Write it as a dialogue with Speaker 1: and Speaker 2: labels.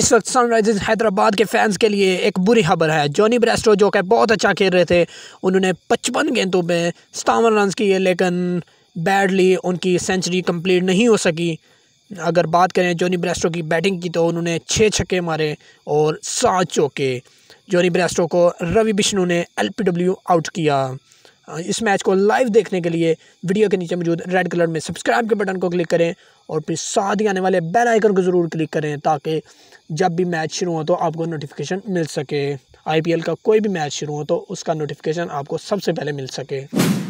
Speaker 1: इस वक्त सनराइजर्स हैदराबाद के फैंस के लिए एक बुरी खबर है जॉनी ब्रेस्टो जो कि बहुत अच्छा खेल रहे थे उन्होंने पचपन गेंदों में सतावन रन किए लेकिन बैडली उनकी सेंचुरी कंप्लीट नहीं हो सकी अगर बात करें जॉनी ब्रेस्टो की बैटिंग की तो उन्होंने छः छक्के मारे और सात चौके जॉनी ब्रेस्टो को रवि बिश्नू ने एल आउट किया हाँ, इस मैच को लाइव देखने के लिए वीडियो के नीचे मौजूद रेड कलर में सब्सक्राइब के बटन को क्लिक करें और फिर साथ ही आने वाले बेल आइकन को ज़रूर क्लिक करें ताकि जब भी मैच शुरू हो तो आपको नोटिफिकेशन मिल सके आईपीएल का कोई भी मैच शुरू हो तो उसका नोटिफिकेशन आपको सबसे पहले मिल सके